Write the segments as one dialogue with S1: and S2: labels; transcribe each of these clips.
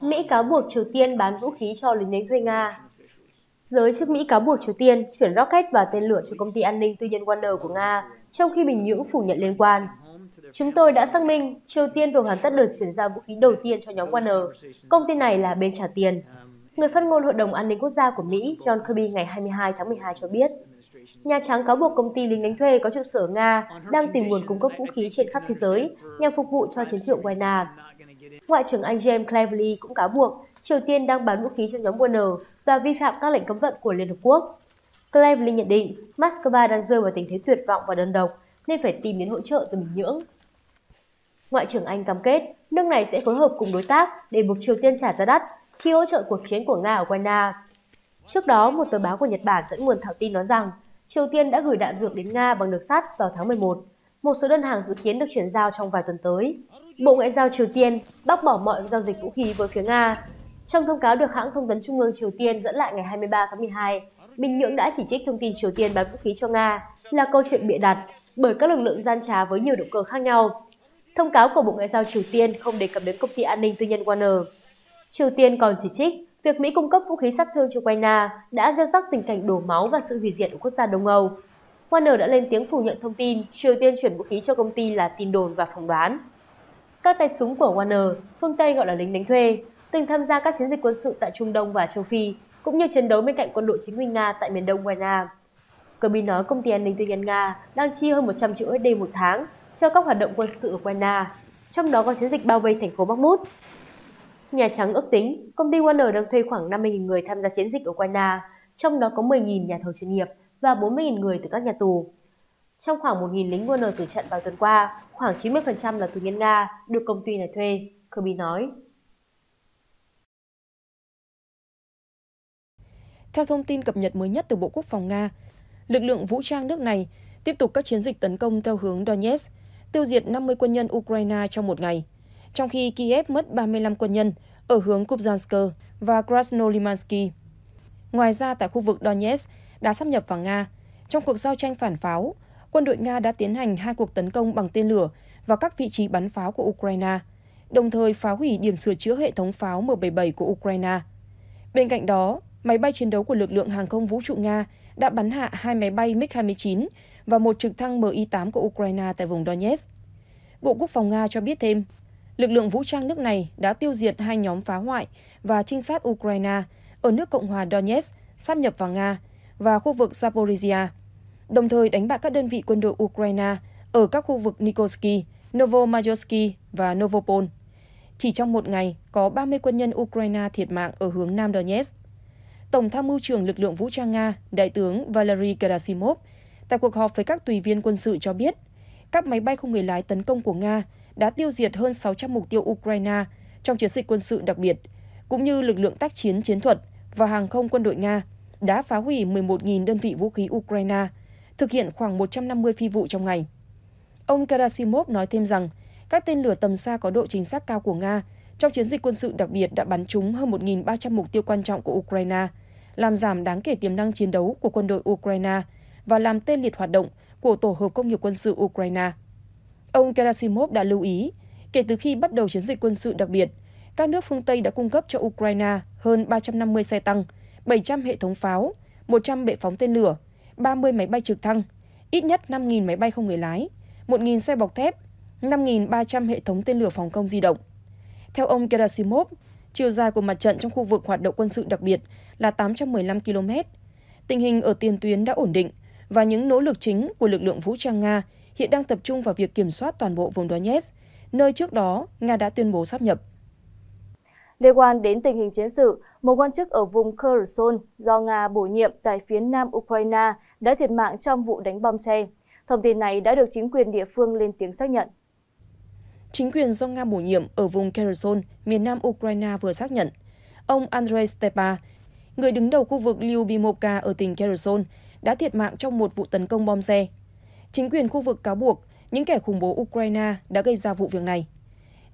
S1: Mỹ cáo buộc Triều Tiên bán vũ khí cho lính đánh thuê Nga. Giới chức Mỹ cáo buộc Triều Tiên chuyển rocket và tên lửa cho công ty an ninh tư nhân Warner của Nga, trong khi Bình Nhưỡng phủ nhận liên quan. Chúng tôi đã xác minh, Triều Tiên vừa hoàn tất đợt chuyển giao vũ khí đầu tiên cho nhóm Warner. Công ty này là bên trả tiền. Người phát ngôn Hội đồng An ninh Quốc gia của Mỹ John Kirby ngày 22 tháng 12 cho biết. Nhà Trắng cáo buộc công ty lính đánh thuê có trụ sở Nga đang tìm nguồn cung cấp vũ khí trên khắp thế giới nhằm phục vụ cho chiến trường Ukraine. Ngoại trưởng Anh James Cleverly cũng cáo buộc Triều Tiên đang bán vũ khí cho nhóm Wagner và vi phạm các lệnh cấm vận của Liên Hợp Quốc. Cleverly nhận định Moscow đang rơi vào tình thế tuyệt vọng và đơn độc nên phải tìm đến hỗ trợ từ Bình Nhưỡng. Ngoại trưởng Anh cam kết nước này sẽ phối hợp cùng đối tác để buộc Triều Tiên trả giá đắt khi hỗ trợ cuộc chiến của Nga ở Ukraine. Trước đó, một tờ báo của Nhật Bản dẫn nguồn thảo tin nói rằng Triều Tiên đã gửi đạn dược đến Nga bằng đường sắt vào tháng 11. Một số đơn hàng dự kiến được chuyển giao trong vài tuần tới. Bộ Ngoại giao Triều Tiên bác bỏ mọi giao dịch vũ khí với phía Nga. Trong thông cáo được hãng thông tấn Trung ương Triều Tiên dẫn lại ngày 23 tháng 12, Bình Nhưỡng đã chỉ trích thông tin Triều Tiên bán vũ khí cho Nga là câu chuyện bịa đặt bởi các lực lượng gian trá với nhiều động cơ khác nhau. Thông cáo của Bộ Ngoại giao Triều Tiên không đề cập đến công ty an ninh tư nhân Warner. Triều Tiên còn chỉ trích Việc Mỹ cung cấp vũ khí sát thương cho Ukraine đã gieo rắc tình cảnh đổ máu và sự hủy diệt của quốc gia Đông Âu. Warner đã lên tiếng phủ nhận thông tin Triều Tiên chuyển vũ khí cho công ty là tin đồn và phỏng đoán. Các tay súng của Warner, phương Tây gọi là lính đánh thuê, từng tham gia các chiến dịch quân sự tại Trung Đông và châu Phi, cũng như chiến đấu bên cạnh quân đội chính quy Nga tại miền đông Ukraine. Kirby nói công ty an ninh tư nhân Nga đang chi hơn 100 triệu USD một tháng cho các hoạt động quân sự ở Ukraine, trong đó có chiến dịch bao vây thành phố Bakhmut. Nhà Trắng ước tính công ty Warner đang thuê khoảng 50.000 người tham gia chiến dịch ở Ukraine, trong đó có 10.000 nhà thầu chuyên nghiệp và 40.000 người từ các nhà tù. Trong khoảng 1.000 lính Warner tử trận vào tuần qua, khoảng 90% là tù nhân Nga được công ty này thuê, Kirby nói.
S2: Theo thông tin cập nhật mới nhất từ Bộ Quốc phòng Nga, lực lượng vũ trang nước này tiếp tục các chiến dịch tấn công theo hướng Donetsk, tiêu diệt 50 quân nhân Ukraine trong một ngày – trong khi Kiev mất 35 quân nhân ở hướng Kupyansk và Krasnolimansky. Ngoài ra, tại khu vực Donetsk đã sắp nhập vào Nga. Trong cuộc giao tranh phản pháo, quân đội Nga đã tiến hành hai cuộc tấn công bằng tên lửa vào các vị trí bắn pháo của Ukraine, đồng thời phá hủy điểm sửa chữa hệ thống pháo M77 của Ukraine. Bên cạnh đó, máy bay chiến đấu của lực lượng hàng không vũ trụ Nga đã bắn hạ hai máy bay MiG-29 và một trực thăng Mi-8 của Ukraine tại vùng Donetsk. Bộ Quốc phòng Nga cho biết thêm, lực lượng vũ trang nước này đã tiêu diệt hai nhóm phá hoại và trinh sát Ukraine ở nước Cộng hòa Donetsk sắp nhập vào Nga và khu vực Zaporizhia, đồng thời đánh bại các đơn vị quân đội Ukraine ở các khu vực Nikolsky, Novomajorsky và Novopol. Chỉ trong một ngày, có 30 quân nhân Ukraine thiệt mạng ở hướng Nam Donetsk. Tổng tham mưu trưởng lực lượng vũ trang Nga, Đại tướng Valery Gerasimov, tại cuộc họp với các tùy viên quân sự cho biết, các máy bay không người lái tấn công của Nga đã tiêu diệt hơn 600 mục tiêu Ukraine trong chiến dịch quân sự đặc biệt, cũng như lực lượng tác chiến chiến thuật và hàng không quân đội Nga đã phá hủy 11.000 đơn vị vũ khí Ukraine, thực hiện khoảng 150 phi vụ trong ngày. Ông Karasimov nói thêm rằng, các tên lửa tầm xa có độ chính xác cao của Nga trong chiến dịch quân sự đặc biệt đã bắn trúng hơn 1.300 mục tiêu quan trọng của Ukraine, làm giảm đáng kể tiềm năng chiến đấu của quân đội Ukraine và làm tê liệt hoạt động của Tổ hợp Công nghiệp quân sự Ukraine. Ông Gerasimov đã lưu ý, kể từ khi bắt đầu chiến dịch quân sự đặc biệt, các nước phương Tây đã cung cấp cho Ukraine hơn 350 xe tăng, 700 hệ thống pháo, 100 bệ phóng tên lửa, 30 máy bay trực thăng, ít nhất 5.000 máy bay không người lái, 1.000 xe bọc thép, 5.300 hệ thống tên lửa phòng không di động. Theo ông Gerasimov, chiều dài của mặt trận trong khu vực hoạt động quân sự đặc biệt là 815 km. Tình hình ở tiền tuyến đã ổn định và những nỗ lực chính của lực lượng vũ trang Nga hiện đang tập trung vào việc kiểm soát toàn bộ vùng Donetsk, nơi trước đó Nga đã tuyên bố sắp nhập.
S3: Liên quan đến tình hình chiến sự, một quan chức ở vùng Kherson do Nga bổ nhiệm tại phía nam Ukraine đã thiệt mạng trong vụ đánh bom xe. Thông tin này đã được chính quyền địa phương lên tiếng xác nhận.
S2: Chính quyền do Nga bổ nhiệm ở vùng Kherson, miền nam Ukraine vừa xác nhận. Ông Andrei Stepa, người đứng đầu khu vực Lyubimovka ở tỉnh Kherson, đã thiệt mạng trong một vụ tấn công bom xe Chính quyền khu vực cáo buộc những kẻ khủng bố Ukraine đã gây ra vụ việc này.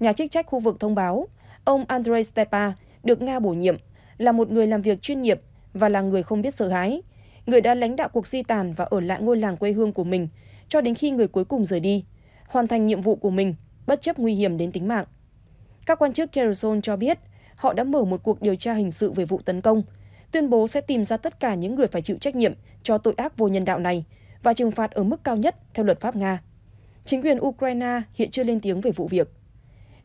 S2: Nhà chức trách khu vực thông báo, ông Andrei Stepa được Nga bổ nhiệm là một người làm việc chuyên nghiệp và là người không biết sợ hãi, người đã lãnh đạo cuộc di tàn và ở lại ngôi làng quê hương của mình cho đến khi người cuối cùng rời đi, hoàn thành nhiệm vụ của mình bất chấp nguy hiểm đến tính mạng. Các quan chức Kherson cho biết họ đã mở một cuộc điều tra hình sự về vụ tấn công, tuyên bố sẽ tìm ra tất cả những người phải chịu trách nhiệm cho tội ác vô nhân đạo này và trừng phạt ở mức cao nhất theo luật pháp Nga. Chính quyền Ukraine hiện chưa lên tiếng về vụ việc.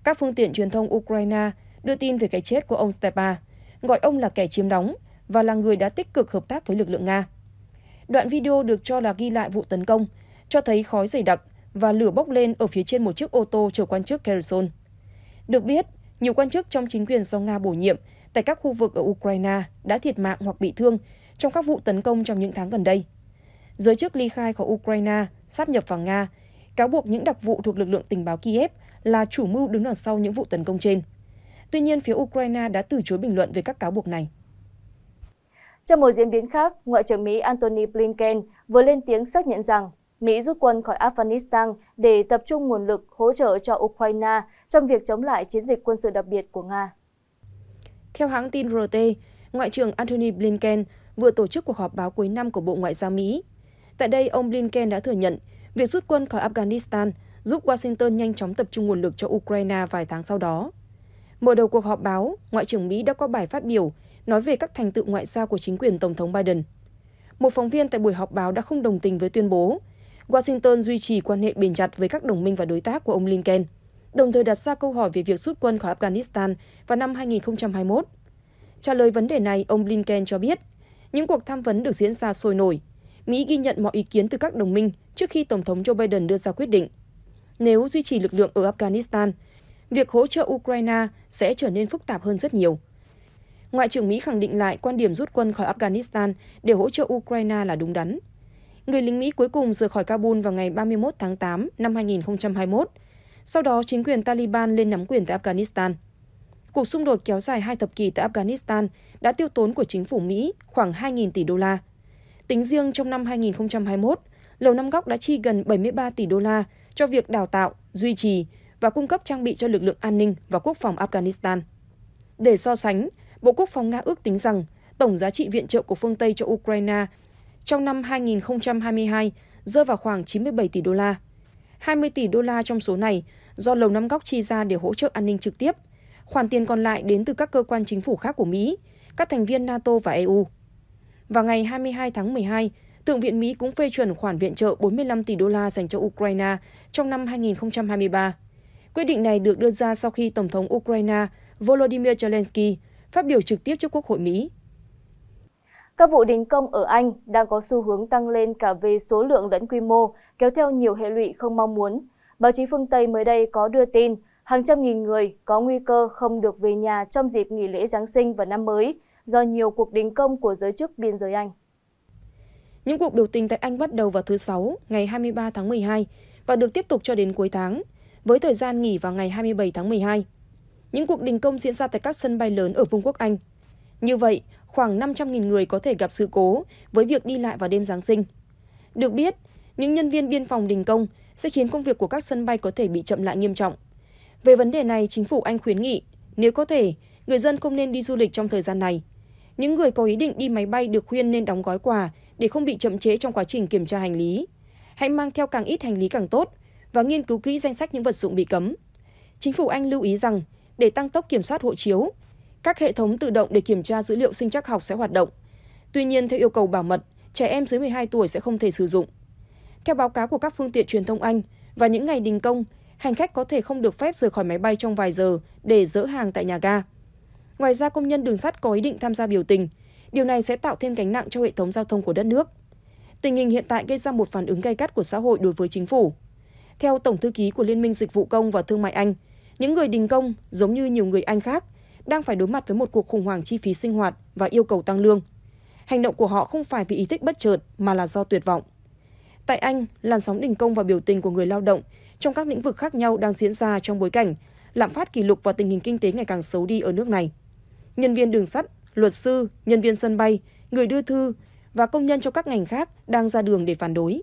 S2: Các phương tiện truyền thông Ukraine đưa tin về cái chết của ông Stepa, gọi ông là kẻ chiếm đóng và là người đã tích cực hợp tác với lực lượng Nga. Đoạn video được cho là ghi lại vụ tấn công, cho thấy khói dày đặc và lửa bốc lên ở phía trên một chiếc ô tô chở quan chức Kherson. Được biết, nhiều quan chức trong chính quyền do Nga bổ nhiệm tại các khu vực ở Ukraine đã thiệt mạng hoặc bị thương trong các vụ tấn công trong những tháng gần đây giới chức ly khai khỏi ukraine sắp nhập vào nga cáo buộc những đặc vụ thuộc lực lượng tình báo kiev là chủ mưu đứng đằng sau những vụ tấn công trên tuy nhiên phía ukraine đã từ chối bình luận về các cáo buộc này
S3: trong một diễn biến khác, Ngoại trưởng Mỹ Antony Blinken vừa lên tiếng xác nhận rằng Mỹ rút quân khỏi Afghanistan để tập trung nguồn lực hỗ trợ cho Ukraine trong việc chống lại chiến dịch quân sự đặc biệt của Nga.
S2: Theo hãng tin RT, Ngoại trưởng Antony Blinken vừa tổ chức cuộc họp báo cuối năm của Bộ Ngoại giao Mỹ Tại đây, ông Blinken đã thừa nhận việc rút quân khỏi Afghanistan giúp Washington nhanh chóng tập trung nguồn lực cho Ukraine vài tháng sau đó. Mở đầu cuộc họp báo, Ngoại trưởng Mỹ đã có bài phát biểu nói về các thành tựu ngoại giao của chính quyền Tổng thống Biden. Một phóng viên tại buổi họp báo đã không đồng tình với tuyên bố Washington duy trì quan hệ bền chặt với các đồng minh và đối tác của ông Lincoln, đồng thời đặt ra câu hỏi về việc rút quân khỏi Afghanistan vào năm 2021. Trả lời vấn đề này, ông Blinken cho biết, những cuộc tham vấn được diễn ra sôi nổi Mỹ ghi nhận mọi ý kiến từ các đồng minh trước khi Tổng thống Joe Biden đưa ra quyết định. Nếu duy trì lực lượng ở Afghanistan, việc hỗ trợ Ukraine sẽ trở nên phức tạp hơn rất nhiều. Ngoại trưởng Mỹ khẳng định lại quan điểm rút quân khỏi Afghanistan để hỗ trợ Ukraine là đúng đắn. Người lính Mỹ cuối cùng rời khỏi Kabul vào ngày 31 tháng 8 năm 2021. Sau đó, chính quyền Taliban lên nắm quyền tại Afghanistan. Cuộc xung đột kéo dài hai thập kỷ tại Afghanistan đã tiêu tốn của chính phủ Mỹ khoảng 2.000 tỷ đô la – Tính riêng trong năm 2021, Lầu Năm Góc đã chi gần 73 tỷ đô la cho việc đào tạo, duy trì và cung cấp trang bị cho lực lượng an ninh và quốc phòng Afghanistan. Để so sánh, Bộ Quốc phòng Nga ước tính rằng tổng giá trị viện trợ của phương Tây cho Ukraine trong năm 2022 rơi vào khoảng 97 tỷ đô la. 20 tỷ đô la trong số này do Lầu Năm Góc chi ra để hỗ trợ an ninh trực tiếp. Khoản tiền còn lại đến từ các cơ quan chính phủ khác của Mỹ, các thành viên NATO và EU. Vào ngày 22 tháng 12, Thượng viện Mỹ cũng phê chuẩn khoản viện trợ 45 tỷ đô la dành cho Ukraine trong năm 2023. Quyết định này được đưa ra sau khi Tổng thống Ukraine Volodymyr Zelensky phát biểu trực tiếp trước Quốc hội Mỹ.
S3: Các vụ đình công ở Anh đang có xu hướng tăng lên cả về số lượng lẫn quy mô, kéo theo nhiều hệ lụy không mong muốn. Báo chí phương Tây mới đây có đưa tin hàng trăm nghìn người có nguy cơ không được về nhà trong dịp nghỉ lễ Giáng sinh và năm mới do nhiều cuộc đình công của giới chức biên giới Anh.
S2: Những cuộc biểu tình tại Anh bắt đầu vào thứ Sáu, ngày 23 tháng 12 và được tiếp tục cho đến cuối tháng, với thời gian nghỉ vào ngày 27 tháng 12. Những cuộc đình công diễn ra tại các sân bay lớn ở Vương quốc Anh. Như vậy, khoảng 500.000 người có thể gặp sự cố với việc đi lại vào đêm Giáng sinh. Được biết, những nhân viên biên phòng đình công sẽ khiến công việc của các sân bay có thể bị chậm lại nghiêm trọng. Về vấn đề này, chính phủ Anh khuyến nghị, nếu có thể, người dân không nên đi du lịch trong thời gian này những người có ý định đi máy bay được khuyên nên đóng gói quà để không bị chậm chế trong quá trình kiểm tra hành lý. Hãy mang theo càng ít hành lý càng tốt và nghiên cứu kỹ danh sách những vật dụng bị cấm. Chính phủ Anh lưu ý rằng, để tăng tốc kiểm soát hộ chiếu, các hệ thống tự động để kiểm tra dữ liệu sinh trắc học sẽ hoạt động. Tuy nhiên, theo yêu cầu bảo mật, trẻ em dưới 12 tuổi sẽ không thể sử dụng. Theo báo cáo của các phương tiện truyền thông Anh, vào những ngày đình công, hành khách có thể không được phép rời khỏi máy bay trong vài giờ để dỡ hàng tại nhà ga ngoài ra công nhân đường sắt có ý định tham gia biểu tình điều này sẽ tạo thêm gánh nặng cho hệ thống giao thông của đất nước tình hình hiện tại gây ra một phản ứng gay gắt của xã hội đối với chính phủ theo tổng thư ký của liên minh dịch vụ công và thương mại anh những người đình công giống như nhiều người anh khác đang phải đối mặt với một cuộc khủng hoảng chi phí sinh hoạt và yêu cầu tăng lương hành động của họ không phải vì ý thích bất chợt mà là do tuyệt vọng tại anh làn sóng đình công và biểu tình của người lao động trong các lĩnh vực khác nhau đang diễn ra trong bối cảnh lạm phát kỷ lục và tình hình kinh tế ngày càng xấu đi ở nước này nhân viên đường sắt, luật sư, nhân viên sân bay, người đưa thư và công nhân trong các ngành khác đang ra đường để phản đối.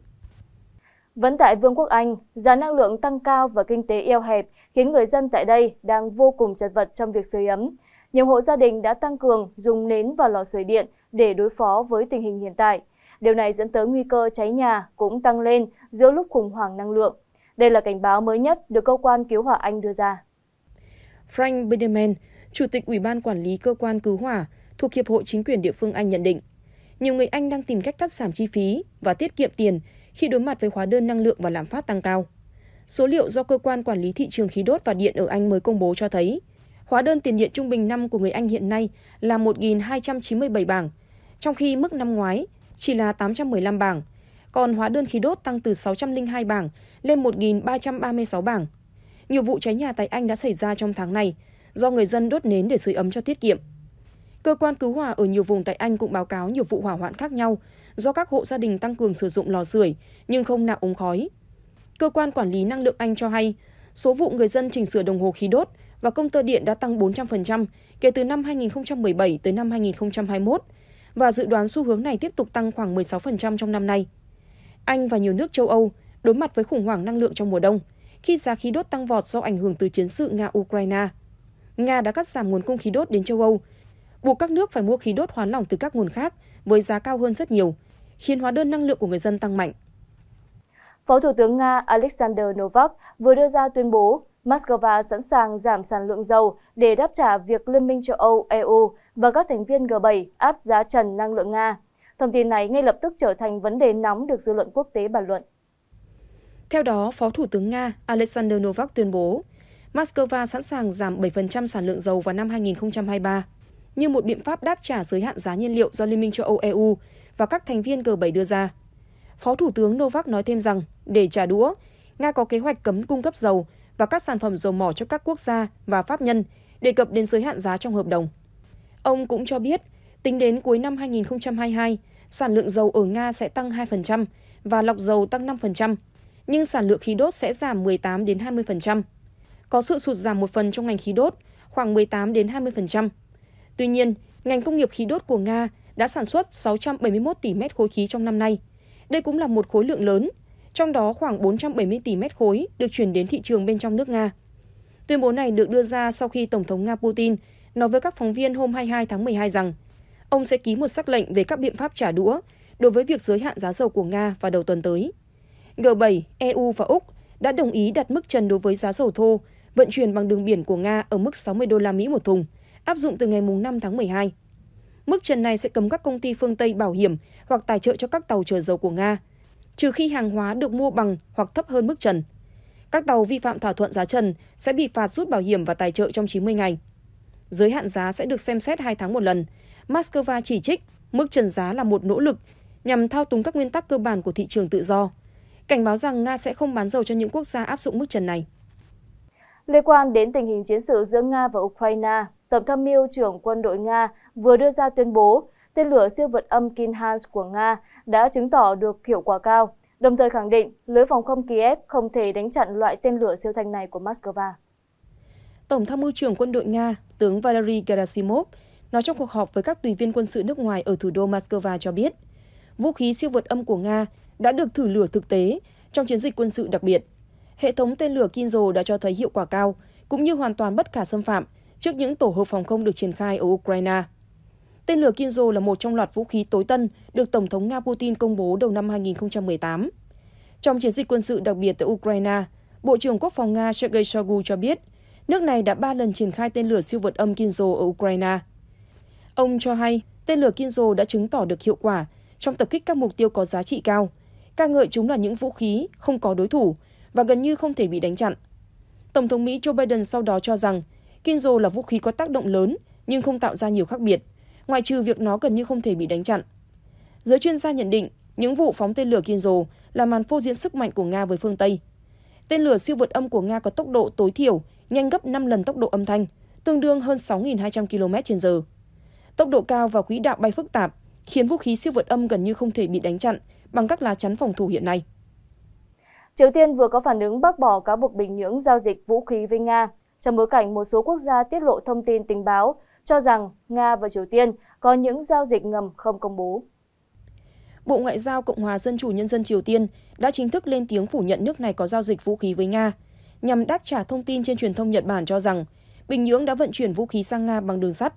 S3: Vẫn tại Vương quốc Anh, giá năng lượng tăng cao và kinh tế eo hẹp khiến người dân tại đây đang vô cùng chật vật trong việc sưởi ấm. Nhiều hộ gia đình đã tăng cường dùng nến và lò sưởi điện để đối phó với tình hình hiện tại. Điều này dẫn tới nguy cơ cháy nhà cũng tăng lên giữa lúc khủng hoảng năng lượng. Đây là cảnh báo mới nhất được cơ quan cứu hỏa Anh đưa ra.
S2: Frank Biderman, chủ tịch ủy ban quản lý cơ quan cứu hỏa thuộc hiệp hội chính quyền địa phương anh nhận định nhiều người anh đang tìm cách cắt giảm chi phí và tiết kiệm tiền khi đối mặt với hóa đơn năng lượng và lạm phát tăng cao. Số liệu do cơ quan quản lý thị trường khí đốt và điện ở Anh mới công bố cho thấy, hóa đơn tiền điện trung bình năm của người Anh hiện nay là 1.297 bảng, trong khi mức năm ngoái chỉ là 815 bảng, còn hóa đơn khí đốt tăng từ 602 bảng lên 1.336 bảng. Nhiều vụ cháy nhà tại Anh đã xảy ra trong tháng này, do người dân đốt nến để sưởi ấm cho tiết kiệm. Cơ quan cứu hỏa ở nhiều vùng tại Anh cũng báo cáo nhiều vụ hỏa hoạn khác nhau do các hộ gia đình tăng cường sử dụng lò sưởi nhưng không nạo ống khói. Cơ quan quản lý năng lượng Anh cho hay, số vụ người dân chỉnh sửa đồng hồ khí đốt và công tơ điện đã tăng 400% kể từ năm 2017 tới năm 2021 và dự đoán xu hướng này tiếp tục tăng khoảng 16% trong năm nay. Anh và nhiều nước châu Âu đối mặt với khủng hoảng năng lượng trong mùa đông khi giá khí đốt tăng vọt do ảnh hưởng từ chiến sự Nga-Ukraine. Nga đã cắt giảm nguồn cung khí đốt đến châu Âu, buộc các nước phải mua khí đốt hóa lỏng từ các nguồn khác với giá cao hơn rất nhiều, khiến hóa đơn năng lượng của người dân tăng mạnh.
S3: Phó Thủ tướng Nga Alexander Novak vừa đưa ra tuyên bố Moscow sẵn sàng giảm sản lượng dầu để đáp trả việc Liên minh châu Âu, EU và các thành viên G7 áp giá trần năng lượng Nga. Thông tin này ngay lập tức trở thành vấn đề nóng được dư luận quốc tế bàn luận.
S2: Theo đó, Phó Thủ tướng Nga Alexander Novak tuyên bố, moscow sẵn sàng giảm 7% sản lượng dầu vào năm 2023 như một biện pháp đáp trả giới hạn giá nhiên liệu do Liên minh châu Âu EU và các thành viên G7 đưa ra. Phó Thủ tướng Novak nói thêm rằng, để trả đũa, Nga có kế hoạch cấm cung cấp dầu và các sản phẩm dầu mỏ cho các quốc gia và pháp nhân đề cập đến giới hạn giá trong hợp đồng. Ông cũng cho biết, tính đến cuối năm 2022, sản lượng dầu ở Nga sẽ tăng 2% và lọc dầu tăng 5%, nhưng sản lượng khí đốt sẽ giảm 18 đến 20% có sự sụt giảm một phần trong ngành khí đốt khoảng 18 đến 20%. tuy nhiên ngành công nghiệp khí đốt của nga đã sản xuất 671 tỷ mét khối khí trong năm nay đây cũng là một khối lượng lớn trong đó khoảng 470 tỷ mét khối được chuyển đến thị trường bên trong nước Nga. Tuyên bố này được đưa ra sau khi Tổng thống Nga Putin nói với các phóng viên hôm 22 tháng 12 rằng ông sẽ ký một sắc lệnh về các biện pháp trả đũa đối với việc giới hạn giá dầu của Nga vào đầu tuần tới. G7, EU và Úc đã đồng ý đặt mức trần đối với giá dầu thô vận chuyển bằng đường biển của Nga ở mức 60 đô la Mỹ một thùng, áp dụng từ ngày 5 tháng 12. Mức trần này sẽ cấm các công ty phương Tây bảo hiểm hoặc tài trợ cho các tàu chở dầu của Nga, trừ khi hàng hóa được mua bằng hoặc thấp hơn mức trần. Các tàu vi phạm thỏa thuận giá trần sẽ bị phạt rút bảo hiểm và tài trợ trong 90 ngày. Giới hạn giá sẽ được xem xét 2 tháng một lần. Moscow chỉ trích mức trần giá là một nỗ lực nhằm thao túng các nguyên tắc cơ bản của thị trường tự do, cảnh báo rằng Nga sẽ không bán dầu cho những quốc gia áp dụng mức trần này.
S3: Liên quan đến tình hình chiến sự giữa Nga và Ukraine, Tổng tham mưu trưởng quân đội Nga vừa đưa ra tuyên bố tên lửa siêu vật âm Kinhans của Nga đã chứng tỏ được hiệu quả cao, đồng thời khẳng định lưới phòng không Kiev không thể đánh chặn loại tên lửa siêu thanh này của Moscow.
S2: Tổng tham mưu trưởng quân đội Nga, tướng Valery Gerasimov, nói trong cuộc họp với các tùy viên quân sự nước ngoài ở thủ đô Moscow cho biết, vũ khí siêu vượt âm của Nga đã được thử lửa thực tế trong chiến dịch quân sự đặc biệt. Hệ thống tên lửa Kinzo đã cho thấy hiệu quả cao, cũng như hoàn toàn bất khả xâm phạm trước những tổ hợp phòng không được triển khai ở Ukraine. Tên lửa Kinzo là một trong loạt vũ khí tối tân được Tổng thống Nga Putin công bố đầu năm 2018. Trong chiến dịch quân sự đặc biệt tại Ukraine, Bộ trưởng Quốc phòng Nga Sergei Shoigu cho biết nước này đã ba lần triển khai tên lửa siêu vượt âm Kinzo ở Ukraine. Ông cho hay tên lửa Kinzo đã chứng tỏ được hiệu quả trong tập kích các mục tiêu có giá trị cao – ca ngợi chúng là những vũ khí không có đối thủ và gần như không thể bị đánh chặn. Tổng thống Mỹ Joe Biden sau đó cho rằng Kinzo là vũ khí có tác động lớn nhưng không tạo ra nhiều khác biệt, ngoại trừ việc nó gần như không thể bị đánh chặn. Giới chuyên gia nhận định những vụ phóng tên lửa Kinzo là màn phô diễn sức mạnh của Nga với phương Tây. Tên lửa siêu vượt âm của Nga có tốc độ tối thiểu nhanh gấp 5 lần tốc độ âm thanh, tương đương hơn 6.200 km/h. Tốc độ cao và quỹ đạo bay phức tạp khiến vũ khí siêu vượt âm gần như không thể bị đánh chặn bằng các lá chắn phòng thủ hiện nay.
S3: Triều Tiên vừa có phản ứng bác bỏ cáo buộc Bình Nhưỡng giao dịch vũ khí với Nga trong bối cảnh một số quốc gia tiết lộ thông tin tình báo cho rằng Nga và Triều Tiên có những giao dịch ngầm không công bố.
S2: Bộ Ngoại giao Cộng hòa Dân chủ Nhân dân Triều Tiên đã chính thức lên tiếng phủ nhận nước này có giao dịch vũ khí với Nga, nhằm đáp trả thông tin trên truyền thông Nhật Bản cho rằng Bình Nhưỡng đã vận chuyển vũ khí sang Nga bằng đường sắt.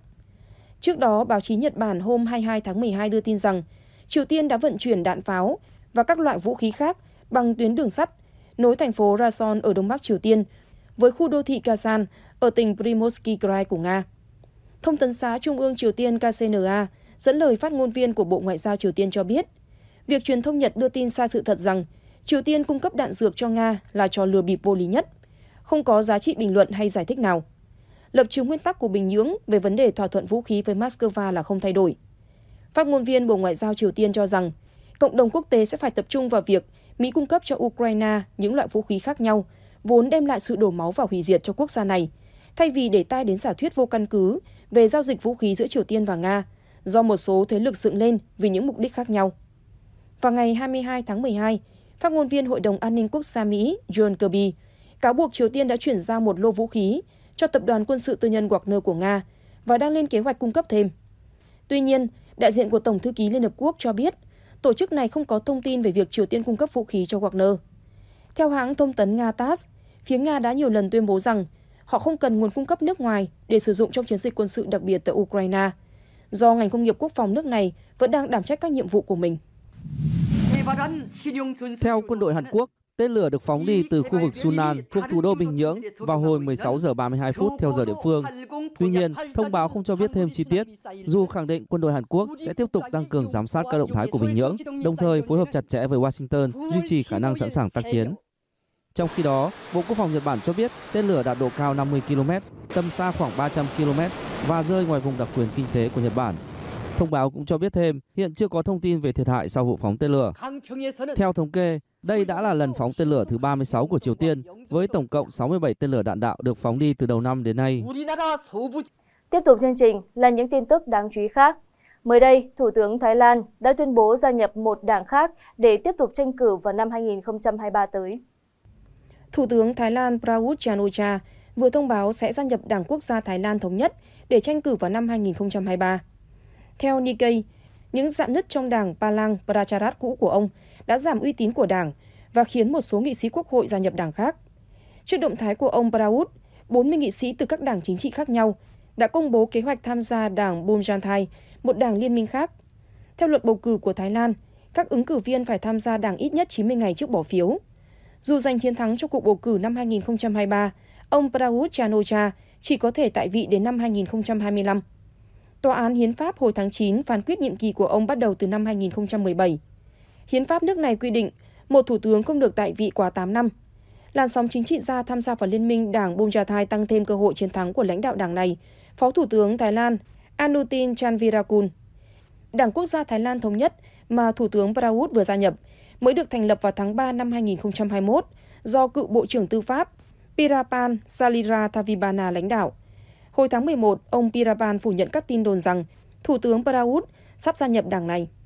S2: Trước đó, báo chí Nhật Bản hôm 22 tháng 12 đưa tin rằng Triều Tiên đã vận chuyển đạn pháo và các loại vũ khí khác bằng tuyến đường sắt nối thành phố Rason ở đông bắc Triều Tiên với khu đô thị Kazan ở tỉnh Primorsky Krai của Nga. Thông tấn xã Trung ương Triều Tiên KCNA dẫn lời phát ngôn viên của Bộ Ngoại giao Triều Tiên cho biết, việc truyền thông Nhật đưa tin sai sự thật rằng Triều Tiên cung cấp đạn dược cho Nga là trò lừa bịp vô lý nhất, không có giá trị bình luận hay giải thích nào. Lập trường nguyên tắc của Bình Nhưỡng về vấn đề thỏa thuận vũ khí với Moscow là không thay đổi. Phát ngôn viên Bộ Ngoại giao Triều Tiên cho rằng, cộng đồng quốc tế sẽ phải tập trung vào việc Mỹ cung cấp cho Ukraine những loại vũ khí khác nhau, vốn đem lại sự đổ máu và hủy diệt cho quốc gia này, thay vì để tai đến giả thuyết vô căn cứ về giao dịch vũ khí giữa Triều Tiên và Nga, do một số thế lực dựng lên vì những mục đích khác nhau. Vào ngày 22 tháng 12, phát ngôn viên Hội đồng An ninh Quốc gia Mỹ John Kirby cáo buộc Triều Tiên đã chuyển giao một lô vũ khí cho tập đoàn quân sự tư nhân Wagner của Nga và đang lên kế hoạch cung cấp thêm. Tuy nhiên, đại diện của Tổng thư ký Liên Hợp Quốc cho biết tổ chức này không có thông tin về việc Triều Tiên cung cấp vũ khí cho Wagner. Theo hãng thông tấn Nga TASS, phía Nga đã nhiều lần tuyên bố rằng họ không cần nguồn cung cấp nước ngoài để sử dụng trong chiến dịch quân sự đặc biệt tại Ukraine, do ngành công nghiệp quốc phòng nước này vẫn đang đảm trách các nhiệm vụ của mình. Theo quân đội Hàn Quốc, Tên lửa được phóng đi từ khu vực Sunan thuộc thủ đô Bình Nhưỡng vào hồi 16 giờ 32 phút theo giờ địa phương. Tuy nhiên, thông báo không cho biết thêm chi tiết, dù khẳng định quân đội Hàn Quốc sẽ tiếp tục tăng cường giám sát các động thái của Bình Nhưỡng, đồng thời phối hợp chặt chẽ với Washington duy trì khả năng sẵn sàng tác chiến. Trong khi đó, Bộ Quốc phòng Nhật Bản cho biết tên lửa đạt độ cao 50 km, tầm xa khoảng 300 km và rơi ngoài vùng đặc quyền kinh tế của Nhật Bản. Thông báo cũng cho biết thêm hiện chưa có thông tin về thiệt hại sau vụ phóng tên lửa. Theo thống kê, đây đã là lần phóng tên lửa thứ 36 của Triều Tiên, với tổng cộng 67 tên lửa đạn đạo được phóng đi từ đầu năm đến nay.
S3: Tiếp tục chương trình là những tin tức đáng chú ý khác. Mới đây, Thủ tướng Thái Lan đã tuyên bố gia nhập một đảng khác để tiếp tục tranh cử vào năm 2023 tới.
S2: Thủ tướng Thái Lan Prayut chan o cha vừa thông báo sẽ gia nhập Đảng Quốc gia Thái Lan Thống nhất để tranh cử vào năm 2023. Theo Nikkei, những dạn nứt trong đảng Palang Pracharat cũ của ông đã giảm uy tín của đảng và khiến một số nghị sĩ quốc hội gia nhập đảng khác. Trước động thái của ông Braut, 40 nghị sĩ từ các đảng chính trị khác nhau đã công bố kế hoạch tham gia đảng Bumjantai, một đảng liên minh khác. Theo luật bầu cử của Thái Lan, các ứng cử viên phải tham gia đảng ít nhất 90 ngày trước bỏ phiếu. Dù giành chiến thắng cho cuộc bầu cử năm 2023, ông Prayut chan chỉ có thể tại vị đến năm 2025. Tòa án Hiến pháp hồi tháng 9 phán quyết nhiệm kỳ của ông bắt đầu từ năm 2017. Hiến pháp nước này quy định một thủ tướng không được tại vị quá 8 năm. Làn sóng chính trị gia tham gia vào liên minh đảng Bumjathai tăng thêm cơ hội chiến thắng của lãnh đạo đảng này, Phó Thủ tướng Thái Lan Anutin Chanvirakul. Đảng Quốc gia Thái Lan Thống nhất mà Thủ tướng Prayut vừa gia nhập mới được thành lập vào tháng 3 năm 2021 do cựu Bộ trưởng Tư pháp Pirapan Salira Thavibana lãnh đạo. Hồi tháng 11, ông Pirapan phủ nhận các tin đồn rằng Thủ tướng Prayut sắp gia nhập đảng này.